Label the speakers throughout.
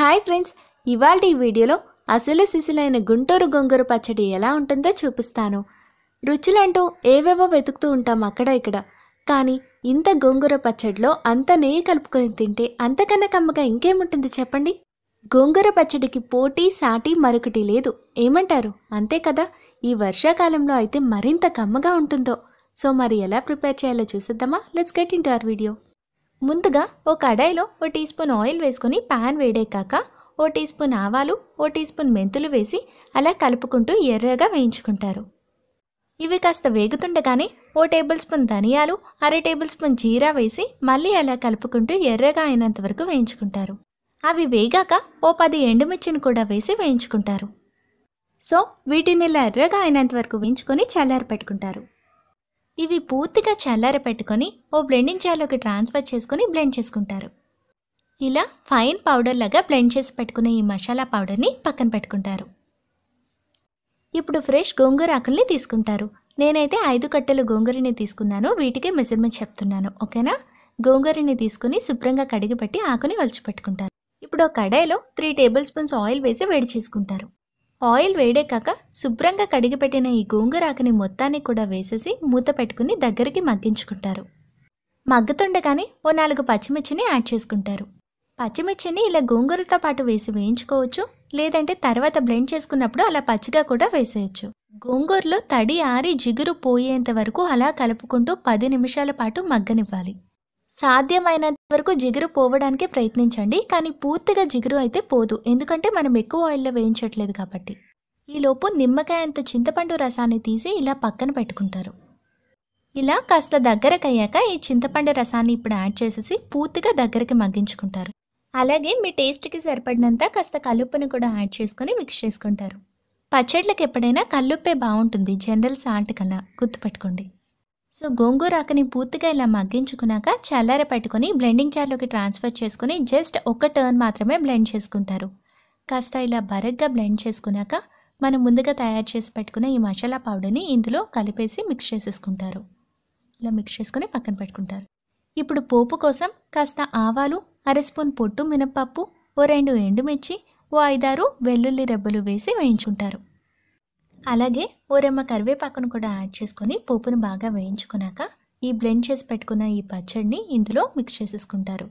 Speaker 1: hi friends ఇవాళ ఈ వీడియోలో అసలు సిసిలైన గుంటూరు గొంగూరు పచ్చడి ఎలా ఉంటుందో చూపిస్తాను రుచులంటూ ఏవేవో వెతుకుతూ ఉంటాం అక్కడ ఇక్కడ కానీ ఇంత గోంగూర పచ్చడిలో అంత నెయ్యి కలుపుకొని తింటే అంతకన్నా కమ్మగా ఇంకేముంటుంది చెప్పండి గోంగూర పచ్చడికి పోటీ సాటి మరొకటి లేదు ఏమంటారు అంతే కదా ఈ వర్షాకాలంలో అయితే మరింత కమ్మగా ఉంటుందో సో మరి ఎలా ప్రిపేర్ చేయాలో చూసేద్దామా let's get into our video ముందుగా ఓ కడాయిలో ఓ టీ స్పూన్ ఆయిల్ వేసుకొని ప్యాన్ వేడేకాక ఓ టీ స్పూన్ ఆవాలు ఓ టీ స్పూన్ మెంతులు వేసి అలా కలుపుకుంటూ ఎర్రగా వేయించుకుంటారు ఇవి కాస్త వేగుతుండగానే ఓ టేబుల్ స్పూన్ ధనియాలు అర టేబుల్ స్పూన్ జీరా వేసి మళ్ళీ అలా కలుపుకుంటూ ఎర్రగా అయినంత వరకు వేయించుకుంటారు అవి వేగాక ఓ పది ఎండుమిర్చిని కూడా వేసి వేయించుకుంటారు సో వీటిని ఇలా ఎర్రగా అయినంత వరకు వేయించుకొని చల్లారి పెట్టుకుంటారు ఇవి పూర్తిగా చల్లార పెట్టుకొని ఓ బ్లెండింగ్ జార్లోకి ట్రాన్స్ఫర్ చేసుకొని బ్లెండ్ చేసుకుంటారు ఇలా ఫైన్ పౌడర్ లాగా బ్లెండ్ చేసి పెట్టుకునే ఈ మసాలా పౌడర్ని పక్కన పెట్టుకుంటారు ఇప్పుడు ఫ్రెష్ గోంగూర ఆకుల్ని తీసుకుంటారు నేనైతే ఐదు కట్టెలు గోంగూరని తీసుకున్నాను వీటికే మెజర్మెంట్ చెప్తున్నాను ఓకేనా గోంగూరని తీసుకుని శుభ్రంగా కడిగి పెట్టి ఆకుని వలిచి ఇప్పుడు ఒక కడాయిలో త్రీ టేబుల్ స్పూన్స్ ఆయిల్ వేసి వేడి చేసుకుంటారు ఆయిల్ వేడే కాక శుభ్రంగా కడిగిపెట్టిన ఈ గోంగురాకని మొత్తాన్ని కూడా వేసేసి మూత పెట్టుకుని దగ్గరికి మగ్గించుకుంటారు మగ్గుతుండగానే ఓ నాలుగు పచ్చిమిర్చిని యాడ్ చేసుకుంటారు పచ్చిమిర్చిని ఇలా గోంగూరతో పాటు వేసి వేయించుకోవచ్చు లేదంటే తర్వాత బ్లెండ్ చేసుకున్నప్పుడు అలా పచ్చిగా కూడా వేసేయచ్చు గోంగూరలో తడి ఆరి జిగురు పోయేంత వరకు అలా కలుపుకుంటూ పది నిమిషాల పాటు మగ్గనివ్వాలి సాధ్యమైన వరకు జిగురు పోవడానికి ప్రయత్నించండి కానీ పూర్తిగా జిగురు అయితే పోదు ఎందుకంటే మనం ఎక్కువ ఆయిల్లో వేయించట్లేదు కాబట్టి ఈలోపు నిమ్మకాయ అంత చింతపండు రసాన్ని తీసి ఇలా పక్కన పెట్టుకుంటారు ఇలా కాస్త దగ్గరకు అయ్యాక ఈ చింతపండు రసాన్ని ఇప్పుడు యాడ్ చేసేసి పూర్తిగా దగ్గరికి మగ్గించుకుంటారు అలాగే మీ టేస్ట్కి సరిపడినంత కాస్త కలుపుని కూడా యాడ్ చేసుకొని మిక్స్ చేసుకుంటారు పచ్చళ్ళకి ఎప్పుడైనా కల్లుప్పే బాగుంటుంది జనరల్ సాంట్ కన్నా గుర్తుపెట్టుకోండి సో గోంగూర అక్కని పూర్తిగా ఇలా మగ్గించుకున్నాక చల్లార పెట్టుకుని బ్లెండింగ్ చార్లోకి ట్రాన్స్ఫర్ చేసుకుని జస్ట్ ఒక టర్న్ మాత్రమే బ్లెండ్ చేసుకుంటారు కాస్త ఇలా బరగ్గా బ్లెండ్ చేసుకున్నాక మనం ముందుగా తయారు చేసి పెట్టుకున్న ఈ మసాలా పౌడర్ని ఇందులో కలిపేసి మిక్స్ చేసేసుకుంటారు ఇలా మిక్స్ చేసుకుని పక్కన పెట్టుకుంటారు ఇప్పుడు పోపు కోసం కాస్త ఆవాలు అర స్పూన్ పొట్టు మినపప్పు ఓ రెండు ఎండుమిర్చి ఓ ఐదారు వెల్లుల్లి రెబ్బలు వేసి వేయించుకుంటారు అలాగే ఓరెమ్మ కరివేపాకును కూడా యాడ్ చేసుకొని పోపును బాగా వేయించుకున్నాక ఈ బ్లెండ్ చేసి పెట్టుకున్న ఈ పచ్చడిని ఇందులో మిక్స్ చేసేసుకుంటారు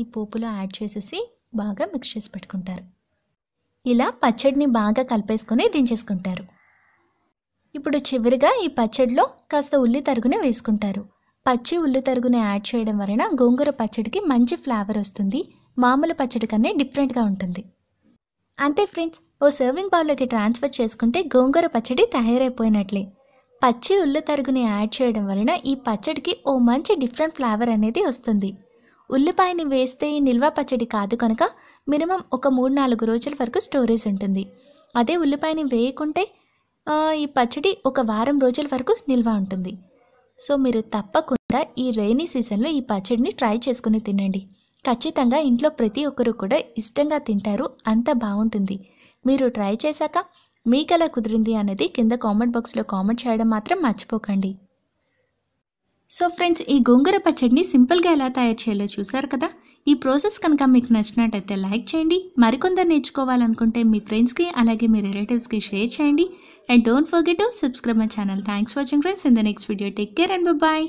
Speaker 1: ఈ పోపులో యాడ్ చేసేసి బాగా మిక్స్ చేసి పెట్టుకుంటారు ఇలా పచ్చడిని బాగా కలిపేసుకొని దించేసుకుంటారు ఇప్పుడు చివరిగా ఈ పచ్చడిలో కాస్త ఉల్లి తరుగునే వేసుకుంటారు పచ్చి ఉల్లి తరుగునే యాడ్ చేయడం వలన గోంగూర పచ్చడికి మంచి ఫ్లేవర్ వస్తుంది మామూలు పచ్చడి కన్నా డిఫరెంట్గా ఉంటుంది అంతే ఫ్రెండ్స్ ఓ సర్వింగ్ బౌల్లోకి ట్రాన్స్ఫర్ చేసుకుంటే గోంగూర పచ్చడి తయారైపోయినట్లే పచ్చి ఉల్లి తరుగుని యాడ్ చేయడం వలన ఈ పచ్చడికి ఓ మంచి డిఫరెంట్ ఫ్లేవర్ అనేది వస్తుంది ఉల్లిపాయని వేస్తే ఈ నిల్వ పచ్చడి కాదు కనుక మినిమం ఒక మూడు నాలుగు రోజుల వరకు స్టోరేజ్ ఉంటుంది అదే ఉల్లిపాయని వేయకుంటే ఈ పచ్చడి ఒక వారం రోజుల వరకు నిల్వ ఉంటుంది సో మీరు తప్పకుండా ఈ రైనీ సీజన్లో ఈ పచ్చడిని ట్రై చేసుకుని తినండి ఖచ్చితంగా ఇంట్లో ప్రతి ఒక్కరు కూడా ఇష్టంగా తింటారు అంత బాగుంటుంది మీరు ట్రై చేశాక మీకు ఎలా కుదిరింది అనేది కింద కామెంట్ బాక్స్లో కామెంట్ చేయడం మాత్రం మర్చిపోకండి సో ఫ్రెండ్స్ ఈ గోంగూర పచ్చడిని సింపుల్గా ఎలా తయారు చేయాలో చూసారు కదా ఈ ప్రాసెస్ కనుక మీకు నచ్చినట్టయితే లైక్ చేయండి మరికొందరు నేర్చుకోవాలనుకుంటే మీ ఫ్రెండ్స్కి అలాగే మీ రిలేటివ్స్కి షేర్ చేయండి and don't forget to subscribe my channel thanks watching friends in the next video take care and bye